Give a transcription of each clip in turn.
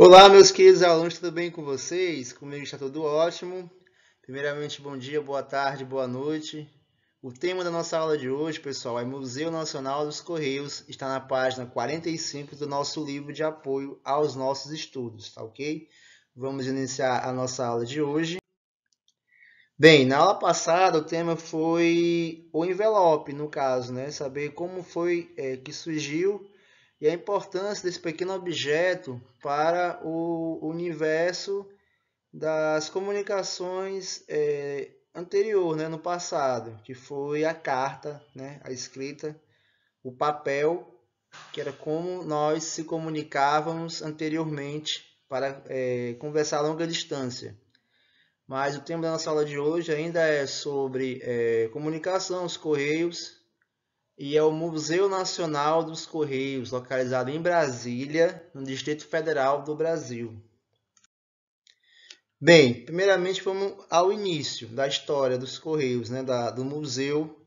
Olá, meus queridos alunos, tudo bem com vocês? Comigo está tudo ótimo. Primeiramente, bom dia, boa tarde, boa noite. O tema da nossa aula de hoje, pessoal, é Museu Nacional dos Correios. Está na página 45 do nosso livro de apoio aos nossos estudos, tá ok? Vamos iniciar a nossa aula de hoje. Bem, na aula passada o tema foi o envelope, no caso, né? Saber como foi é, que surgiu e a importância desse pequeno objeto para o universo das comunicações é, anterior, né, no passado, que foi a carta, né, a escrita, o papel, que era como nós se comunicávamos anteriormente para é, conversar a longa distância. Mas o tema da nossa aula de hoje ainda é sobre é, comunicação, os correios e é o Museu Nacional dos Correios, localizado em Brasília, no Distrito Federal do Brasil. Bem, primeiramente vamos ao início da história dos Correios, né, da, do Museu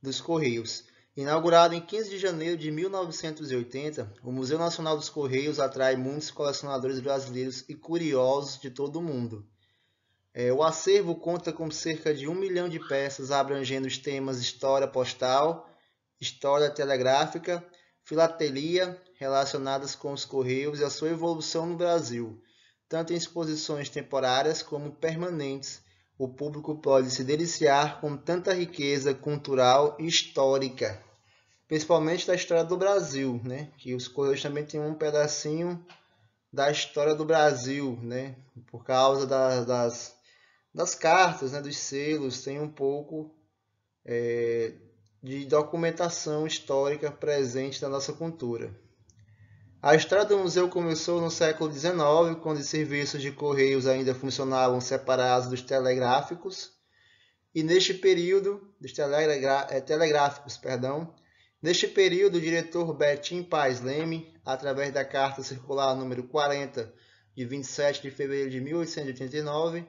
dos Correios. Inaugurado em 15 de janeiro de 1980, o Museu Nacional dos Correios atrai muitos colecionadores brasileiros e curiosos de todo o mundo. É, o acervo conta com cerca de um milhão de peças abrangendo os temas história postal, história telegráfica, filatelia, relacionadas com os correios e a sua evolução no Brasil, tanto em exposições temporárias como permanentes. O público pode se deliciar com tanta riqueza cultural e histórica, principalmente da história do Brasil, né? Que os correios também têm um pedacinho da história do Brasil, né? Por causa da, das, das cartas, né? Dos selos, tem um pouco é, de documentação histórica presente na nossa cultura. A história do museu começou no século XIX, quando os serviços de correios ainda funcionavam separados dos telegráficos, e neste período, dos telegra, é, telegráficos, perdão, neste período o diretor Betim Paz Leme, através da carta circular número 40 de 27 de fevereiro de 1889,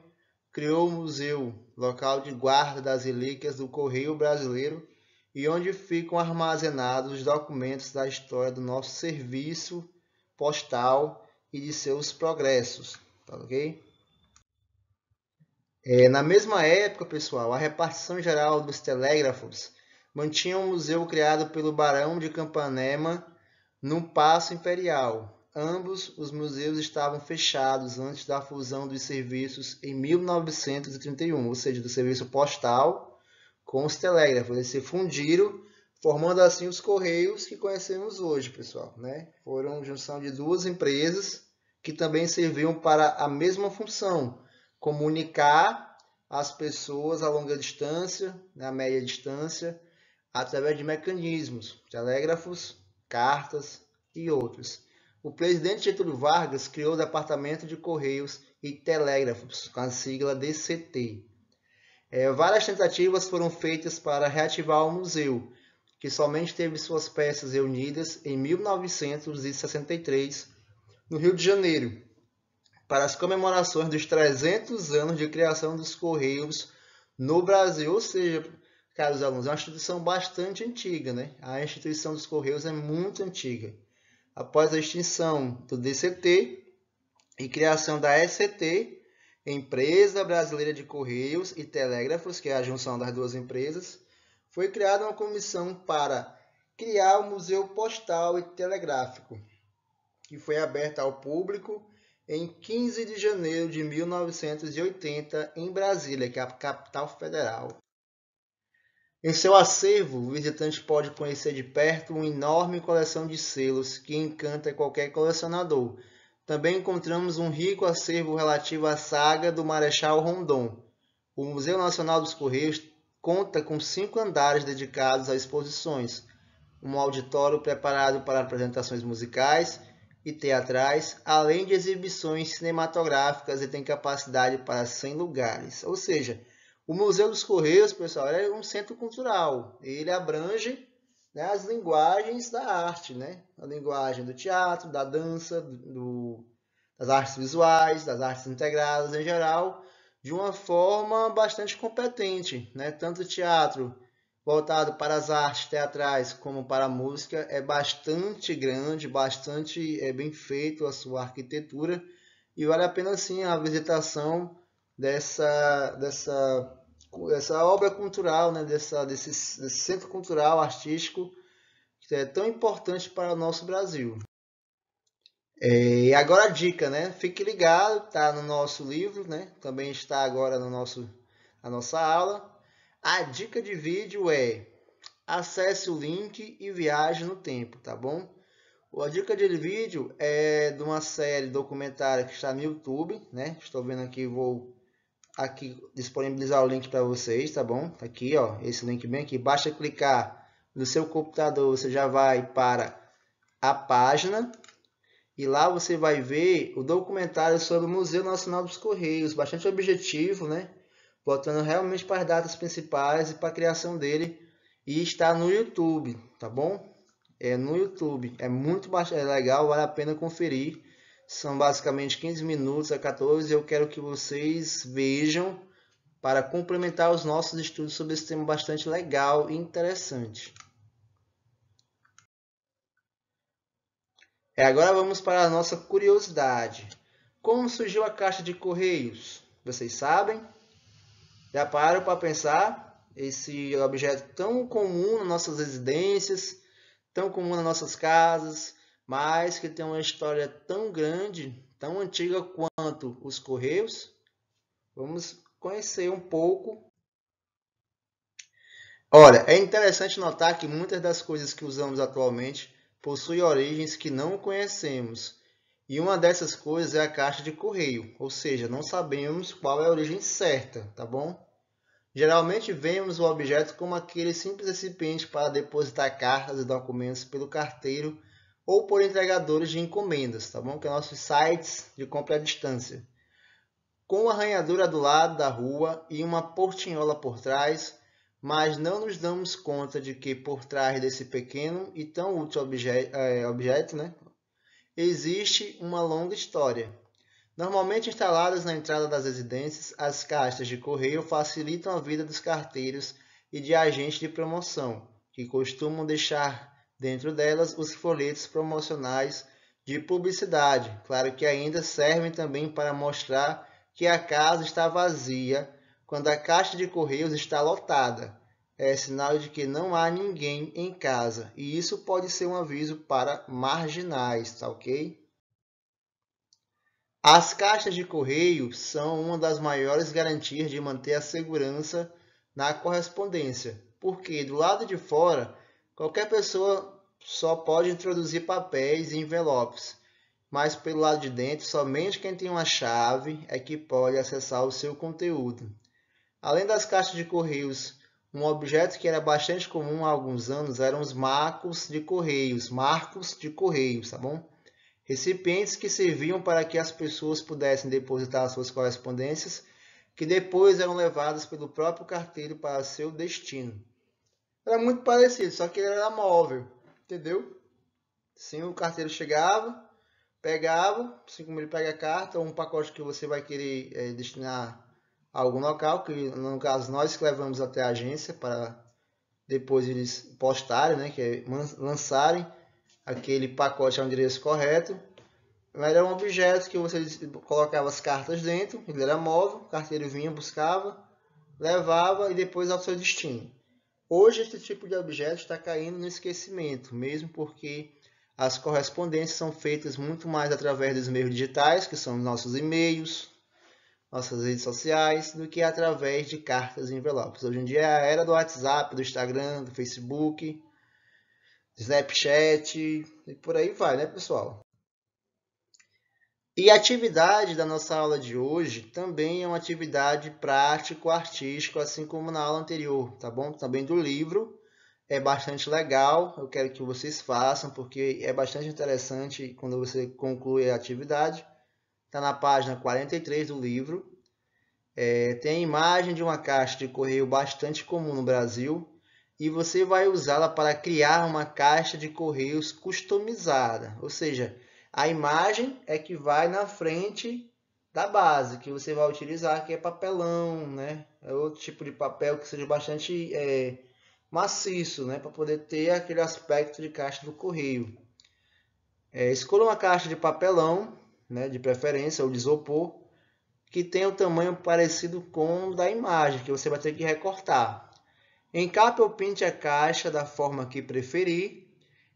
criou o museu, local de guarda das relíquias do Correio Brasileiro, e onde ficam armazenados os documentos da história do nosso serviço postal e de seus progressos, tá ok? É, na mesma época, pessoal, a repartição geral dos telégrafos mantinha um museu criado pelo Barão de Campanema no Paço Imperial. Ambos os museus estavam fechados antes da fusão dos serviços em 1931, ou seja, do serviço postal com os telégrafos. Eles se fundiram, formando assim os Correios que conhecemos hoje, pessoal. Né? Foram junção de duas empresas que também serviam para a mesma função, comunicar as pessoas a longa distância, na né, média distância, através de mecanismos, telégrafos, cartas e outros. O presidente Getúlio Vargas criou o Departamento de Correios e Telégrafos, com a sigla DCT, é, várias tentativas foram feitas para reativar o museu, que somente teve suas peças reunidas em 1963, no Rio de Janeiro, para as comemorações dos 300 anos de criação dos Correios no Brasil. Ou seja, caros alunos, é uma instituição bastante antiga, né? A instituição dos Correios é muito antiga. Após a extinção do DCT e criação da SCT, Empresa Brasileira de Correios e Telégrafos, que é a junção das duas empresas, foi criada uma comissão para criar o Museu Postal e Telegráfico, que foi aberta ao público em 15 de janeiro de 1980 em Brasília, que é a capital federal. Em seu acervo, o visitante pode conhecer de perto uma enorme coleção de selos que encanta qualquer colecionador também encontramos um rico acervo relativo à saga do Marechal Rondon. O Museu Nacional dos Correios conta com cinco andares dedicados a exposições, um auditório preparado para apresentações musicais e teatrais, além de exibições cinematográficas e tem capacidade para 100 lugares. Ou seja, o Museu dos Correios, pessoal, é um centro cultural. Ele abrange né, as linguagens da arte, né? A linguagem do teatro, da dança, do, das artes visuais, das artes integradas em geral, de uma forma bastante competente, né? Tanto o teatro voltado para as artes teatrais como para a música é bastante grande, bastante é, bem feito a sua arquitetura e vale a pena sim a visitação dessa dessa essa obra cultural, né, dessa, desse, desse centro cultural, artístico, que é tão importante para o nosso Brasil. É, e agora a dica, né? Fique ligado, tá no nosso livro, né? Também está agora no nosso, na nossa aula. A dica de vídeo é acesse o link e viaje no tempo, tá bom? A dica de vídeo é de uma série documentária que está no YouTube, né? Estou vendo aqui, vou aqui disponibilizar o link para vocês, tá bom? Aqui, ó, esse link bem aqui. Basta clicar no seu computador, você já vai para a página e lá você vai ver o documentário sobre o Museu Nacional dos Correios, bastante objetivo, né? Botando realmente para as datas principais e para a criação dele. E está no YouTube, tá bom? É no YouTube. É muito é legal, vale a pena conferir. São basicamente 15 minutos a 14. Eu quero que vocês vejam para complementar os nossos estudos sobre esse tema bastante legal e interessante. E é, agora vamos para a nossa curiosidade. Como surgiu a caixa de correios? Vocês sabem? Já pararam para pensar? Esse objeto tão comum nas nossas residências, tão comum nas nossas casas, mas que tem uma história tão grande, tão antiga quanto os Correios. Vamos conhecer um pouco. Olha, é interessante notar que muitas das coisas que usamos atualmente possuem origens que não conhecemos. E uma dessas coisas é a caixa de correio, ou seja, não sabemos qual é a origem certa, tá bom? Geralmente vemos o objeto como aquele simples recipiente para depositar cartas e documentos pelo carteiro ou por entregadores de encomendas, tá bom? Que é nossos sites de compra à distância. Com a arranhadura do lado da rua e uma portinhola por trás, mas não nos damos conta de que por trás desse pequeno e tão útil objeto, eh, objeto né, existe uma longa história. Normalmente instaladas na entrada das residências, as caixas de correio facilitam a vida dos carteiros e de agentes de promoção, que costumam deixar Dentro delas, os folhetos promocionais de publicidade, claro que ainda servem também para mostrar que a casa está vazia quando a caixa de correios está lotada. É sinal de que não há ninguém em casa, e isso pode ser um aviso para marginais, tá ok? As caixas de correio são uma das maiores garantias de manter a segurança na correspondência, porque do lado de fora Qualquer pessoa só pode introduzir papéis e envelopes, mas pelo lado de dentro, somente quem tem uma chave é que pode acessar o seu conteúdo. Além das caixas de correios, um objeto que era bastante comum há alguns anos eram os marcos de correios, marcos de correios, tá bom? Recipientes que serviam para que as pessoas pudessem depositar suas correspondências, que depois eram levadas pelo próprio carteiro para seu destino. Era muito parecido, só que ele era móvel, entendeu? Sim, o carteiro chegava, pegava, assim como ele pega a carta, um pacote que você vai querer é, destinar a algum local, que no caso nós que levamos até a agência para depois eles postarem, né, que é lançarem aquele pacote ao endereço correto. Mas Era um objeto que você colocava as cartas dentro, ele era móvel, o carteiro vinha, buscava, levava e depois ao seu destino. Hoje, esse tipo de objeto está caindo no esquecimento, mesmo porque as correspondências são feitas muito mais através dos meios digitais, que são nossos e-mails, nossas redes sociais, do que através de cartas e envelopes. Hoje em dia é a era do WhatsApp, do Instagram, do Facebook, Snapchat e por aí vai, né, pessoal? E a atividade da nossa aula de hoje também é uma atividade prático-artístico, assim como na aula anterior, tá bom? Também do livro, é bastante legal, eu quero que vocês façam, porque é bastante interessante quando você conclui a atividade. Está na página 43 do livro. É, tem a imagem de uma caixa de correio bastante comum no Brasil e você vai usá-la para criar uma caixa de correios customizada, ou seja, a imagem é que vai na frente da base que você vai utilizar, que é papelão, né? É outro tipo de papel que seja bastante é, maciço, né? Para poder ter aquele aspecto de caixa do correio. É, escolha uma caixa de papelão, né? De preferência, ou de isopor, que tenha o um tamanho parecido com o da imagem, que você vai ter que recortar. Encape ou pinte a caixa da forma que preferir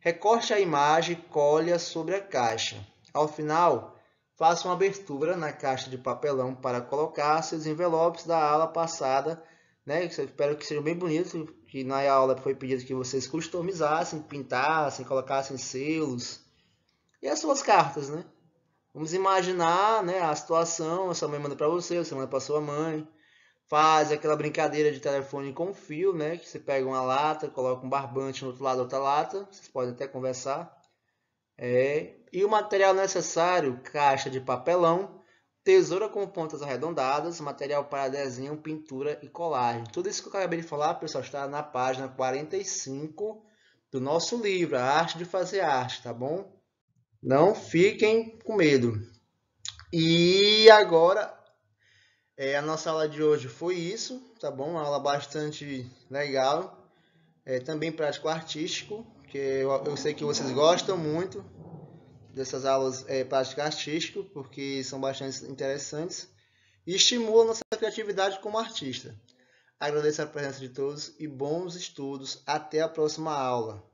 Recorte a imagem e colhe sobre a caixa. Ao final, faça uma abertura na caixa de papelão para colocar seus envelopes da aula passada. Né? espero que sejam bem bonitos, que na aula foi pedido que vocês customizassem, pintassem, colocassem selos. E as suas cartas, né? Vamos imaginar né, a situação, a sua mãe manda para você, você manda para sua mãe faz aquela brincadeira de telefone com fio, né? Que você pega uma lata, coloca um barbante no outro lado da outra lata, vocês podem até conversar. É, e o material necessário, caixa de papelão, tesoura com pontas arredondadas, material para desenho, pintura e colagem. Tudo isso que eu acabei de falar, pessoal, está na página 45 do nosso livro, A Arte de Fazer Arte, tá bom? Não fiquem com medo. E agora é, a nossa aula de hoje foi isso, tá bom? Uma aula bastante legal. É, também prático artístico, que eu, eu, sei que vocês gostam muito dessas aulas é, prático artístico, porque são bastante interessantes e estimulam nossa criatividade como artista. Agradeço a presença de todos e bons estudos. Até a próxima aula.